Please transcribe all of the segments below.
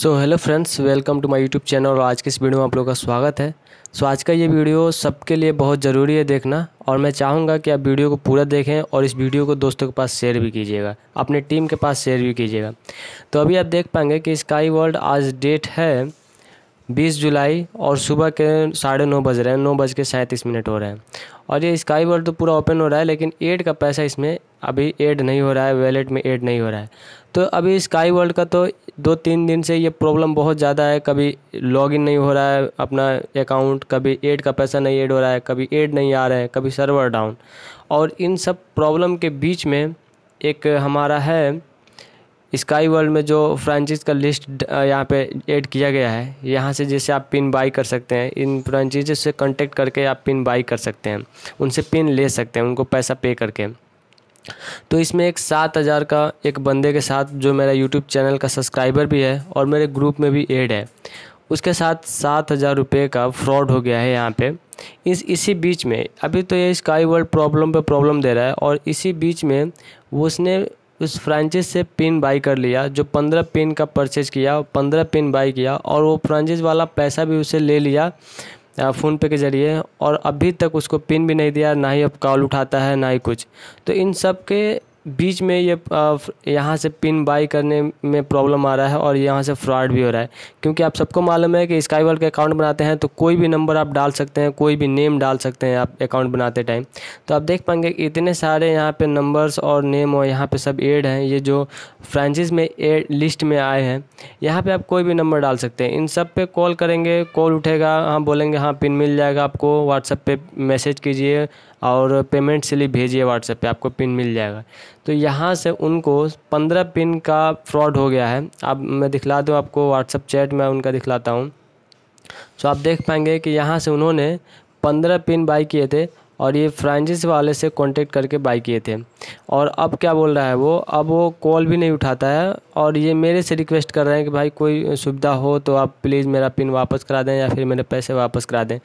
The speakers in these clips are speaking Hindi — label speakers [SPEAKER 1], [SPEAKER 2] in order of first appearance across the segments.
[SPEAKER 1] so hello friends welcome to my YouTube channel और आज के इस वीडियो में आप लोगों का स्वागत है सो so, आज का ये वीडियो सबके लिए बहुत ज़रूरी है देखना और मैं चाहूँगा कि आप वीडियो को पूरा देखें और इस वीडियो को दोस्तों के पास शेयर भी कीजिएगा अपने टीम के पास शेयर भी कीजिएगा तो अभी आप देख पाएंगे कि स्काई वर्ल्ड आज डेट है बीस जुलाई और सुबह के साढ़े नौ बज रहे हैं नौ बज के सैंतीस मिनट हो रहे हैं और ये स्काई वर्ल्ड तो पूरा ओपन हो रहा है लेकिन एड का पैसा इसमें अभी ऐड नहीं हो रहा है वैलेट में ऐड नहीं हो रहा है तो अभी स्काई वर्ल्ड का तो दो तीन दिन से ये प्रॉब्लम बहुत ज़्यादा है कभी लॉगिन नहीं हो रहा है अपना अकाउंट कभी ऐड का पैसा नहीं ऐड हो रहा है कभी ऐड नहीं आ रहा है कभी सर्वर डाउन और इन सब प्रॉब्लम के बीच में एक हमारा है स्काई वर्ल्ड में जो फ्रांचीज़ का लिस्ट यहाँ पे ऐड किया गया है यहाँ से जैसे आप पिन बाई कर सकते हैं इन फ्रांचीज़ से कांटेक्ट करके आप पिन बाई कर सकते हैं उनसे पिन ले सकते हैं उनको पैसा पे करके तो इसमें एक सात हज़ार का एक बंदे के साथ जो मेरा यूट्यूब चैनल का सब्सक्राइबर भी है और मेरे ग्रुप में भी एड है उसके साथ सात हज़ार रुपये का फ्रॉड हो गया है यहाँ पे इस इसी बीच में अभी तो ये स्काई वर्ल्ड प्रॉब्लम पे प्रॉब्लम दे रहा है और इसी बीच में वो उसने उस फ्रांचाइज से पिन बाई कर लिया जो पंद्रह पिन का परचेज किया पंद्रह पिन बाई किया और वो फ्रांचाइज वाला पैसा भी उसे ले लिया फ़ोनपे के ज़रिए और अभी तक उसको पिन भी नहीं दिया ना ही अब कॉल उठाता है ना ही कुछ तो इन सब के बीच में ये यहाँ से पिन बाई करने में प्रॉब्लम आ रहा है और यहाँ से फ्रॉड भी हो रहा है क्योंकि आप सबको मालूम है कि स्काई वर्ल्ड का अकाउंट बनाते हैं तो कोई भी नंबर आप डाल सकते हैं कोई भी नेम डाल सकते हैं आप अकाउंट बनाते टाइम तो आप देख पाएंगे इतने सारे यहाँ पे नंबर्स और नेम और यहाँ पे सब एड हैं ये जो फ्रांचिस में एड लिस्ट में आए हैं यहाँ पर आप कोई भी नंबर डाल सकते हैं इन सब पे कॉल करेंगे कॉल उठेगा हाँ बोलेंगे हाँ पिन मिल जाएगा आपको व्हाट्सएप पर मैसेज कीजिए और पेमेंट स्लिप भेजिए व्हाट्सएप पे आपको पिन मिल जाएगा तो यहाँ से उनको पंद्रह पिन का फ्रॉड हो गया है अब मैं दिखला दूँ आपको व्हाट्सएप चैट में उनका दिखलाता हूँ तो आप देख पाएंगे कि यहाँ से उन्होंने पंद्रह पिन बाई किए थे और ये फ्रांसिस वाले से कांटेक्ट करके बाई किए थे और अब क्या बोल रहा है वो अब वो कॉल भी नहीं उठाता है और ये मेरे से रिक्वेस्ट कर रहे हैं कि भाई कोई सुविधा हो तो आप प्लीज़ मेरा पिन वापस करा दें या फिर मेरे पैसे वापस करा दें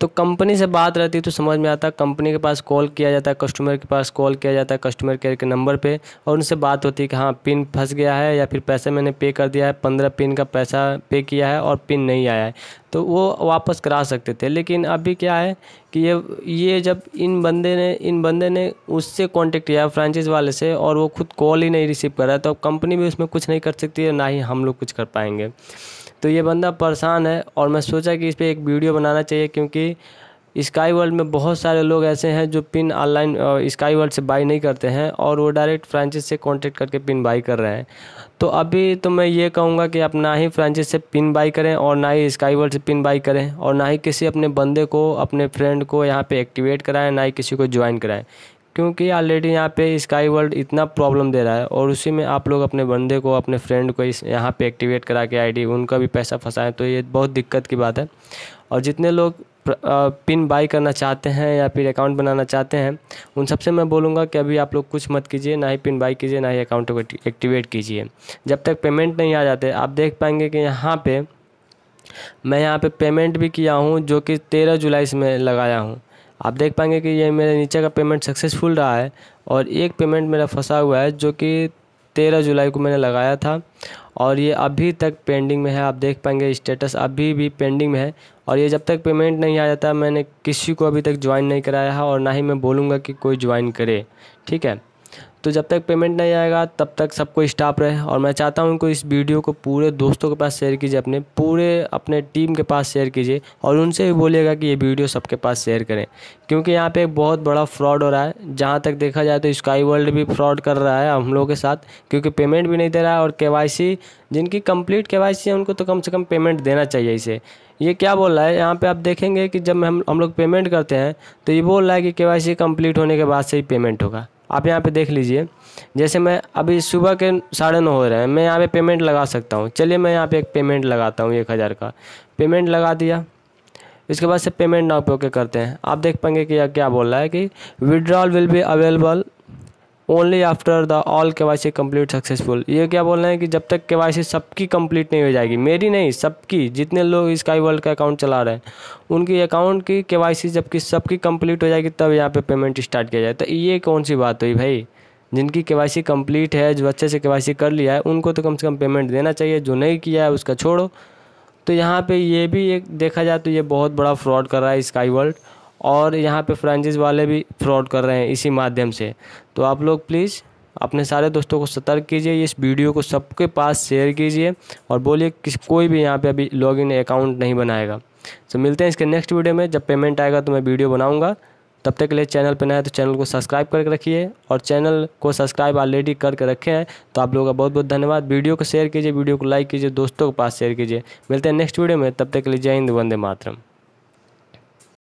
[SPEAKER 1] तो कंपनी से बात रहती तो समझ में आता कंपनी के पास कॉल किया जाता है कस्टमर के पास कॉल किया जाता है कस्टमर केयर के नंबर पर और उनसे बात होती है कि हाँ पिन फंस गया है या फिर पैसे मैंने पे कर दिया है पंद्रह पिन का पैसा पे किया है और पिन नहीं आया है तो वो वापस करा सकते थे लेकिन अभी क्या है कि ये ये जब इन बंदे ने इन बंदे ने उससे कांटेक्ट किया फ्रांचाइज वाले से और वो खुद कॉल ही नहीं रिसीव कर रहा तो अब कंपनी भी उसमें कुछ नहीं कर सकती है ना ही हम लोग कुछ कर पाएंगे तो ये बंदा परेशान है और मैं सोचा कि इस पर एक वीडियो बनाना चाहिए क्योंकि स्काई वर्ल्ड में बहुत सारे लोग ऐसे हैं जो पिन ऑनलाइन स्काई वर्ल्ड से बाई नहीं करते हैं और वो डायरेक्ट फ्रांचिस से कॉन्टेक्ट करके पिन बाई कर रहे हैं तो अभी तो मैं ये कहूँगा कि आप ना ही फ्रांचिस से पिन बाई करें और ना ही स्काई वर्ल्ड से पिन बाई करें और ना ही किसी अपने बंदे को अपने फ्रेंड को यहाँ पर एक्टिवेट कराएँ ना ही किसी को ज्वाइन कराएँ क्योंकि ऑलरेडी यहाँ पे स्काई वर्ल्ड इतना प्रॉब्लम दे रहा है और उसी में आप लोग अपने बंदे को अपने फ्रेंड को इस यहाँ पे एक्टिवेट करा के आईडी उनका भी पैसा फंसाएं तो ये बहुत दिक्कत की बात है और जितने लोग पिन बाई करना चाहते हैं या फिर अकाउंट बनाना चाहते हैं उन सबसे मैं बोलूँगा कि अभी आप लोग कुछ मत कीजिए ना ही पिन बाई कीजिए ना ही अकाउंट को एक्टिवेट कीजिए जब तक पेमेंट नहीं आ जाते आप देख पाएंगे कि यहाँ पर मैं यहाँ पे पेमेंट भी किया हूँ जो कि तेरह जुलाई से मैं लगाया हूँ आप देख पाएंगे कि ये मेरे नीचे का पेमेंट सक्सेसफुल रहा है और एक पेमेंट मेरा फंसा हुआ है जो कि तेरह जुलाई को मैंने लगाया था और ये अभी तक पेंडिंग में है आप देख पाएंगे स्टेटस अभी भी पेंडिंग में है और ये जब तक पेमेंट नहीं आ जाता मैंने किसी को अभी तक ज्वाइन नहीं कराया है और ना ही मैं बोलूँगा कि कोई ज्वाइन करे ठीक है तो जब तक पेमेंट नहीं आएगा तब तक सबको स्टाफ रहे और मैं चाहता हूँ उनको इस वीडियो को पूरे दोस्तों के पास शेयर कीजिए अपने पूरे अपने टीम के पास शेयर कीजिए और उनसे भी बोलिएगा कि ये वीडियो सबके पास शेयर करें क्योंकि यहाँ पे एक बहुत बड़ा फ्रॉड हो रहा है जहाँ तक देखा जाए तो स्काई वर्ल्ड भी फ्रॉड कर रहा है हम लोगों के साथ क्योंकि पेमेंट भी नहीं दे रहा है और के जिनकी कम्प्लीट के है उनको तो कम से कम पेमेंट देना चाहिए इसे ये क्या बोल रहा है यहाँ पे आप देखेंगे कि जब हम हम लोग पेमेंट करते हैं तो ये बोल रहा है कि के कंप्लीट होने के बाद से ही पेमेंट होगा आप यहाँ पे देख लीजिए जैसे मैं अभी सुबह के साढ़े नौ हो रहे हैं मैं यहाँ पे पेमेंट लगा सकता हूँ चलिए मैं यहाँ पे एक पेमेंट लगाता हूँ एक हज़ार का पेमेंट लगा दिया इसके बाद से पेमेंट ना उपयोग करते हैं आप देख पाएंगे कि यह क्या बोल रहा है कि withdrawal will be available only after the all K Y C complete successful ये क्या बोल रहे हैं कि जब तक के वाई सी सबकी कम्प्लीट नहीं हो जाएगी मेरी नहीं सबकी जितने लोग स्काई वर्ल्ड का अकाउंट चला रहे हैं उनकी अकाउंट की के वाई सी जबकि सबकी कम्प्लीट हो जाएगी तब यहाँ पर पे पेमेंट स्टार्ट किया जाए तो ये कौन सी बात हुई भाई जिनकी के वाई सी कम्प्लीट है जो अच्छे से के वाई सी कर लिया है उनको तो कम से कम पेमेंट देना चाहिए जो नहीं किया है उसका छोड़ो तो यहाँ पे ये भी एक देखा जाए तो ये बहुत बड़ा फ्रॉड कर रहा है स्काई वर्ल्ड और यहाँ पे फ्रांचाइज वाले भी फ्रॉड कर रहे हैं इसी माध्यम से तो आप लोग प्लीज़ अपने सारे दोस्तों को सतर्क कीजिए इस वीडियो को सबके पास शेयर कीजिए और बोलिए कि कोई भी यहाँ पे अभी लॉगिन अकाउंट नहीं बनाएगा तो मिलते हैं इसके नेक्स्ट वीडियो में जब पेमेंट आएगा तो मैं वीडियो बनाऊँगा तब तक के लिए चैनल पर नया तो चैनल को सब्सक्राइब करके रखिए और चैनल को सब्सक्राइब ऑलरेडी करके रखे हैं तो आप लोगों का बहुत बहुत धन्यवाद वीडियो को शेयर कीजिए वीडियो को लाइक कीजिए दोस्तों के पास शेयर कीजिए मिलते हैं नेक्स्ट वीडियो में तब तक के लिए जय हिंद वंदे मातरम